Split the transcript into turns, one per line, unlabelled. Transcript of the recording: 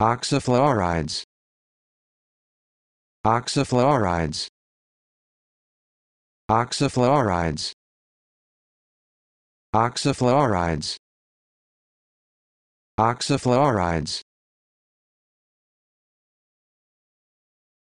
oxafluorides oxafluorides oxafluorides oxafluorides oxafluorides